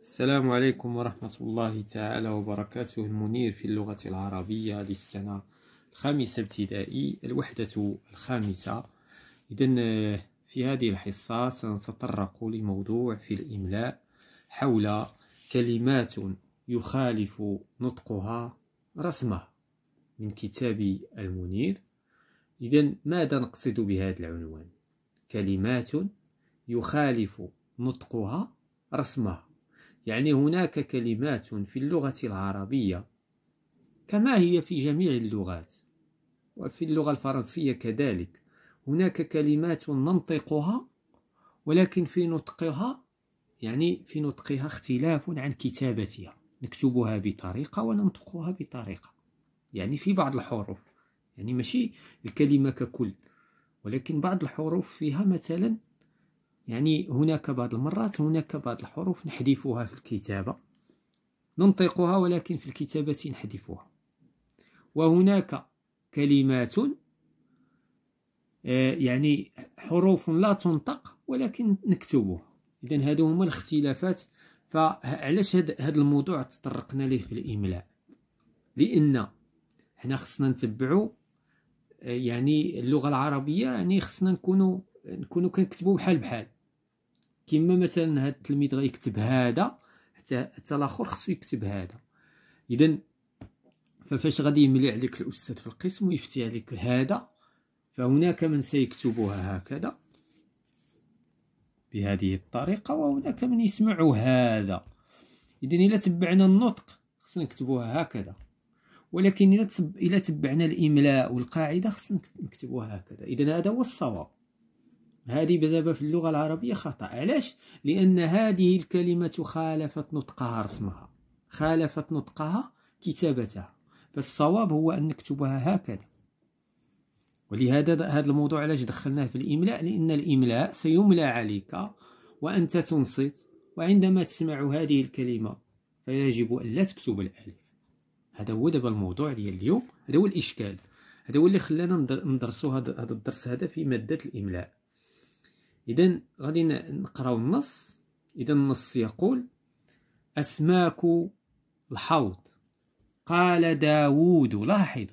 السلام عليكم ورحمة الله تعالى وبركاته المنير في اللغة العربية للسنة الخامسة ابتدائي الوحدة الخامسة إذا في هذه الحصة سنتطرق لموضوع في الإملاء حول كلمات يخالف نطقها رسمها من كتاب المنير إذا ماذا نقصد بهذا العنوان كلمات يخالف نطقها رسمها يعني هناك كلمات في اللغة العربية كما هي في جميع اللغات وفي اللغة الفرنسية كذلك هناك كلمات ننطقها ولكن في نطقها يعني في نطقها اختلاف عن كتابتها نكتبها بطريقة وننطقها بطريقة يعني في بعض الحروف يعني ماشي الكلمة ككل ولكن بعض الحروف فيها مثلا يعني هناك بعض المرات هناك بعض الحروف نحذفها في الكتابة ننطقها ولكن في الكتابة نحذفها وهناك كلمات آه، يعني حروف لا تنطق ولكن نكتبها إذا هادو هما الاختلافات فعلاش هاد الموضوع تطرقنا ليه في الإملاء لأن حنا خصنا نتبعو آه، يعني اللغة العربية يعني خصنا نكونو نكونو كنكتبو بحال بحال كما مثلا هاد التلميذ غيكتب هذا حتى حتى الاخر خصو يكتب هذا اذا ففاش غادي يملي عليك الاستاذ في القسم ويفتي عليك هذا فهناك من سيكتبها هكذا بهذه الطريقة وهناك من يسمع هذا إذا إلا تبعنا النطق خصنا نكتبوها هكذا ولكن إلا تبعنا الإملاء والقاعدة خصنا نكتبوها هكذا إذا هذا هو الصواب هذه دابا في اللغة العربية خطأ علاش؟ لأن هذه الكلمة خالفت نطقها رسمها خالفت نطقها كتابتها فالصواب هو أن نكتبها هكذا ولهذا هذا الموضوع علاش دخلناه في الإملاء لأن الإملاء سيملى عليك وأنت تنصت وعندما تسمع هذه الكلمة فيجب أن لا تكتب الألف هذا هو دابا الموضوع ديال اليوم هذا هو الإشكال هذا هو اللي خلانا ندرسوا هذا الدرس هذا في مادة الإملاء إذا غادي نقراو النص إذا النص يقول أسماك الحوض قال داوود لاحظوا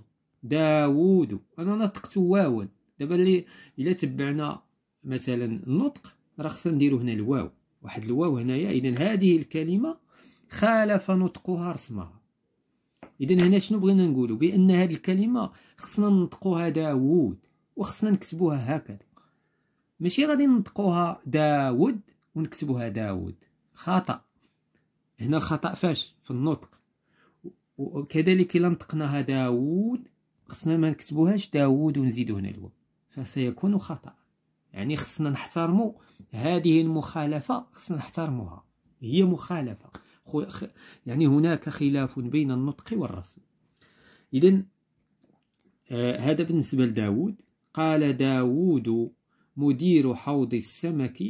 داوود أنا نطقت واوا دابا اللي إلا تبعنا مثلا النطق راه خصنا نديرو هنا الواو واحد الواو هنايا إذا هذه الكلمة خالف نطقها رسمها إذا هنا شنو بغينا نقولو بأن هذه الكلمة خصنا ننطقوها داوود وخصنا نكتبوها هكذا ماشي غادي ننطقوها داود ونكتبوها داود خطا هنا الخطا فاش في النطق وكذلك الا نطقناها داوود خصنا ما نكتبوهاش داوود ونزيدو هنا الواو فسيكون خطا يعني خصنا نحترمو هذه المخالفه خصنا نحترموها هي مخالفه يعني هناك خلاف بين النطق والرسم اذا آه هذا بالنسبه لداوود قال داوود مدير حوض السمك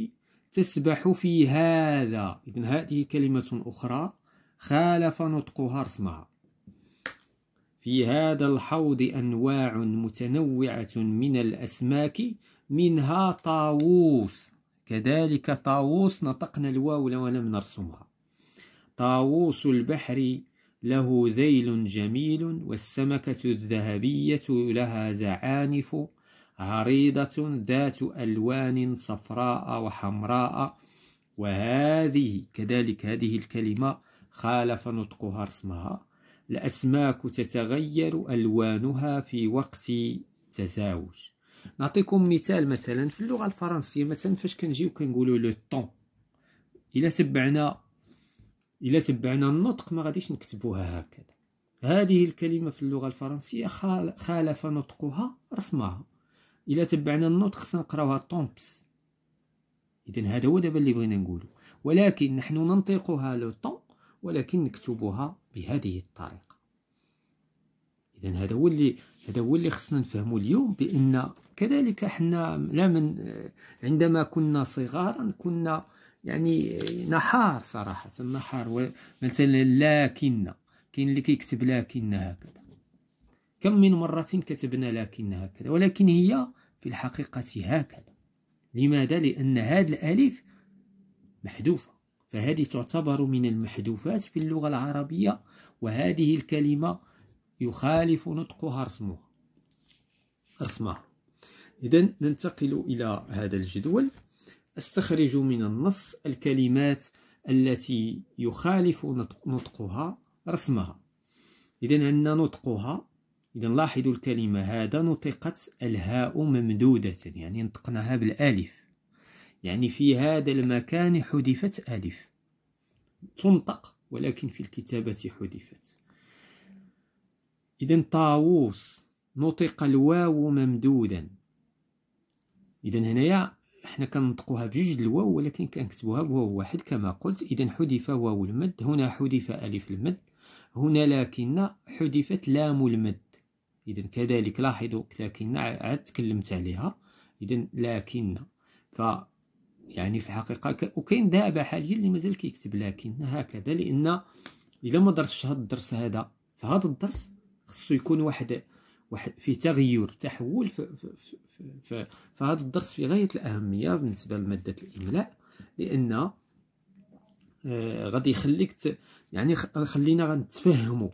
تسبح في هذا إذن هذه كلمة أخرى خالف نطقها رسمها في هذا الحوض أنواع متنوعة من الأسماك منها طاووس كذلك طاووس نطقنا الواو ولم نرسمها طاووس البحر له ذيل جميل والسمكة الذهبية لها زعانف عريضة ذات ألوان صفراء وحمراء وهذه كذلك هذه الكلمة خالف نطقها رسمها الأسماك تتغير ألوانها في وقت تزاوج نعطيكم مثال مثلا في اللغة الفرنسية مثلا فاش كنجيو كنقولوا لو طون إلا تبعنا إلا تبعنا النطق ما غاديش نكتبوها هكذا هذه الكلمة في اللغة الفرنسية خالف نطقها رسمها الا تبعنا النوت خصنا نقراوها طومبس اذا هذا هو دابا اللي بغينا نقولو ولكن نحن ننطقها لو طون ولكن نكتبها بهذه الطريقه اذا هذا هو اللي هذا هو اللي خصنا نفهمو اليوم بان كذلك حنا لا من عندما كنا صغارا كنا يعني نحار صراحه نحار مثلا لكن كاين اللي كيكتب لكن هكذا كم من مرة كتبنا لكن هكذا ولكن هي في الحقيقة هكذا لماذا؟ لأن هذه الألف محذوفة فهذه تعتبر من المحذوفات في اللغة العربية وهذه الكلمة يخالف نطقها رسمها رسمها إذا ننتقل إلى هذا الجدول استخرج من النص الكلمات التي يخالف نطقها رسمها إذا عندنا نطقها إذا لاحظوا الكلمة هذا نطقت الهاء ممدودة يعني نطقناها بالألف يعني في هذا المكان حذفت ألف تنطق ولكن في الكتابة حذفت إذا طاووس نطق الواو ممدودا إذا هنايا حنا كنطقوها بجوج الواو ولكن كنكتبوها بواو واحد كما قلت إذا حذف واو المد هنا حذف ألف المد هنا لكن حذفت لام المد اذا كذلك لاحظوا لكن عاد تكلمت عليها اذا لكن ف يعني في الحقيقه وكاين دابا حاليا اللي مازال كيكتب لكن هكذا لان الا ما درتش هذا الدرس هذا فهذا الدرس خصو يكون واحد واحد في تغير تحول في, في, في, فهذا الدرس في غايه الاهميه بالنسبه لماده الاملاء لان آه، غادي يخليك يعني خلينا غنتفهموا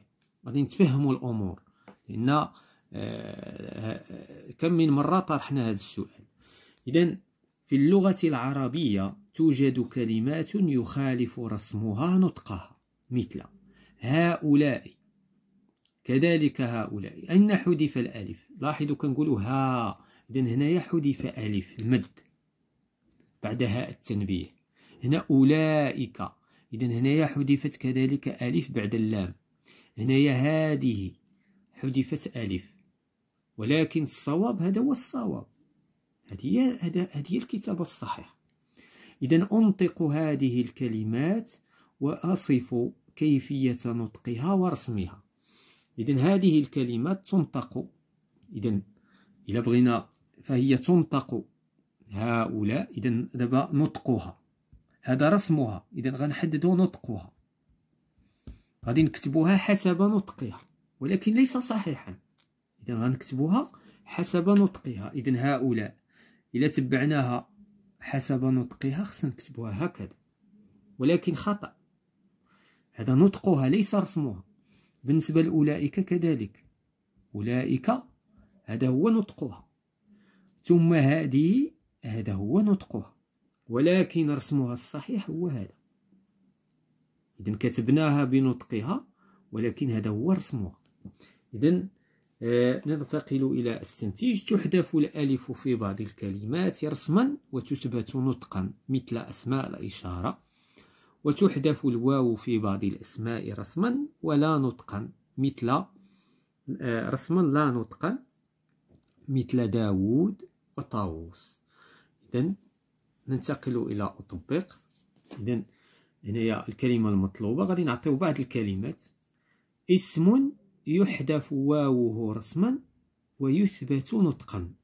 غادي نتفهموا الامور لان آه، آه، كم من مرة طرحنا هذا السؤال إذا في اللغة العربية توجد كلمات يخالف رسمها نطقها مثل هؤلاء كذلك هؤلاء أين حذف الألف لاحظوا كنقول ها إذا هنايا حذف ألف المد بعد هاء التنبيه هنا أولئك إذا هنايا حذفت كذلك ألف بعد اللام هنايا هذه حذفت ألف ولكن الصواب هذا هو الصواب هذه هي الكتابة الصحيحة إذا أنطق هذه الكلمات وأصف كيفية نطقها ورسمها إذا هذه الكلمات تنطق إذا إذا بغينا فهي تنطق هؤلاء إذا دابا نطقها هذا رسمها إذا غنحددوا نطقها غادي نكتبوها حسب نطقها ولكن ليس صحيحا اذا غنكتبوها حسب نطقها اذا هؤلاء الا تبعناها حسب نطقها خصنا نكتبوها هكذا ولكن خطا هذا نطقها ليس رسمها بالنسبه لاولئك كذلك اولئك هذا هو نطقها ثم هذه هذا هو نطقها ولكن رسمها الصحيح هو هذا اذا كتبناها بنطقها ولكن هذا هو رسمها اذا ننتقل إلى استنتاج تحذف الألف في بعض الكلمات رسما وتثبت نطقا مثل أسماء الإشارة وتحذف الواو في بعض الأسماء رسما ولا نطقا مثل آه، رسما لا نطقا مثل داوود وطاووس إذا ننتقل إلى أطبق إذا هنايا الكلمة المطلوبة غادي نعطيو بعض الكلمات اسم يحذف واوه رسما ويثبت نطقا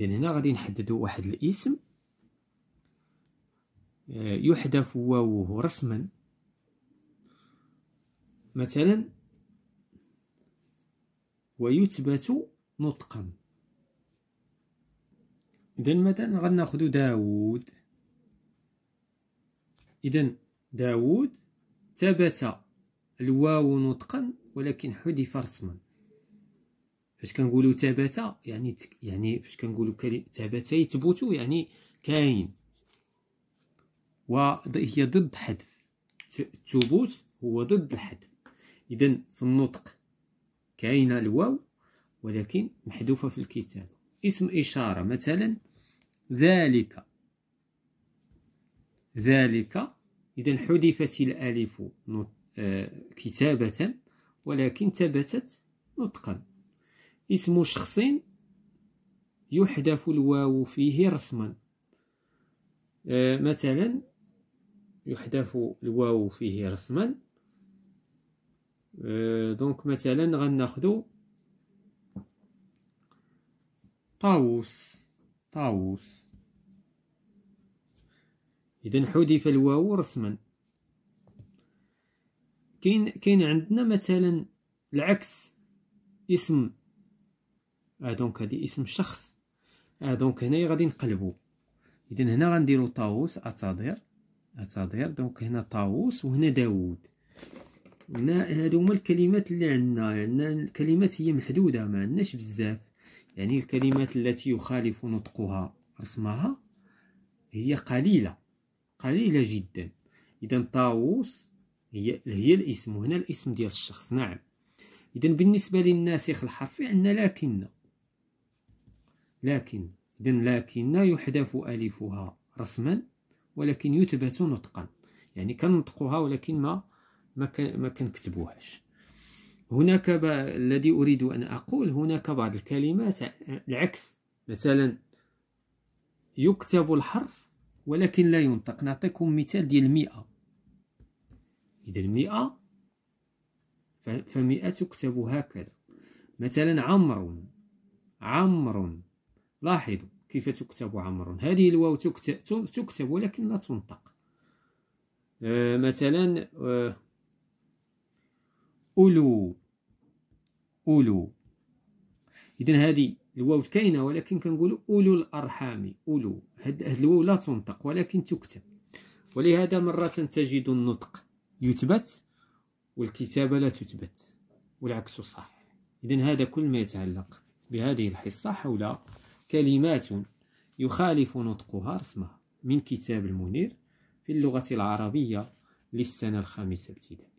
إذا هنا غادي نحددو واحد الاسم آه، يحذف واوه رسما مثلا ويثبت نطقا إذا مثلا غناخذ داوود إذا داوود ثبت الواو نطقا ولكن حذف رسما فاش كنقولوا ثبت يعني يعني فاش كنقولوا ثبت يثبت يعني كاين وهي ضد حذف الثبوت هو ضد الحذف اذا في النطق كاينه الواو ولكن محذوفه في الكتاب اسم اشاره مثلا ذلك ذلك اذا حذفت الالف نطقا كتابة ولكن ثبتت نطقا اسم شخص يحذف الواو فيه رسما مثلا يحذف الواو فيه رسما دونك مثلا غناخدو طاووس طاووس اذا حذف الواو رسما كاين كاين عندنا مثلا العكس اسم آه دونك هادي اسم شخص آه دونك هنايا غادي نقلبو اذا هنا غنديرو طاووس اتظهر اتظهر دونك هنا طاووس وهنا داوود هنا هادو هما الكلمات اللي عندنا عندنا الكلمات هي محدوده ما عندناش بزاف يعني الكلمات التي يخالف نطقها رسمها هي قليله قليله جدا اذا طاووس هي هي الاسم وهنا الاسم ديال الشخص نعم اذا بالنسبه للناسخ الحرفي عندنا لكن لكن اذا لكن يحذف الفها رسما ولكن يثبت نطقا يعني كنطقوها ولكن ما ما كنكتبوهاش هناك ب... الذي اريد ان اقول هناك بعض الكلمات العكس مثلا يكتب الحرف ولكن لا ينطق نعطيكم مثال ديال 100 إذا المئة فمئة تكتب هكذا مثلا عمر عمر لاحظوا كيف تكتب عمر هذه الواو تكتب, تكتب ولكن لا تنطق آه مثلا آه أولو أولو إذا هذه الواو كاينة ولكن كنقولوا أولو الأرحام أولو هذه الواو لا تنطق ولكن تكتب ولهذا مرة تجد النطق يثبت والكتابة لا تثبت والعكس صح إذا هذا كل ما يتعلق بهذه الحصة حول كلمات يخالف نطقها رسمها من كتاب المنير في اللغة العربية للسنة الخامسة ابتدائي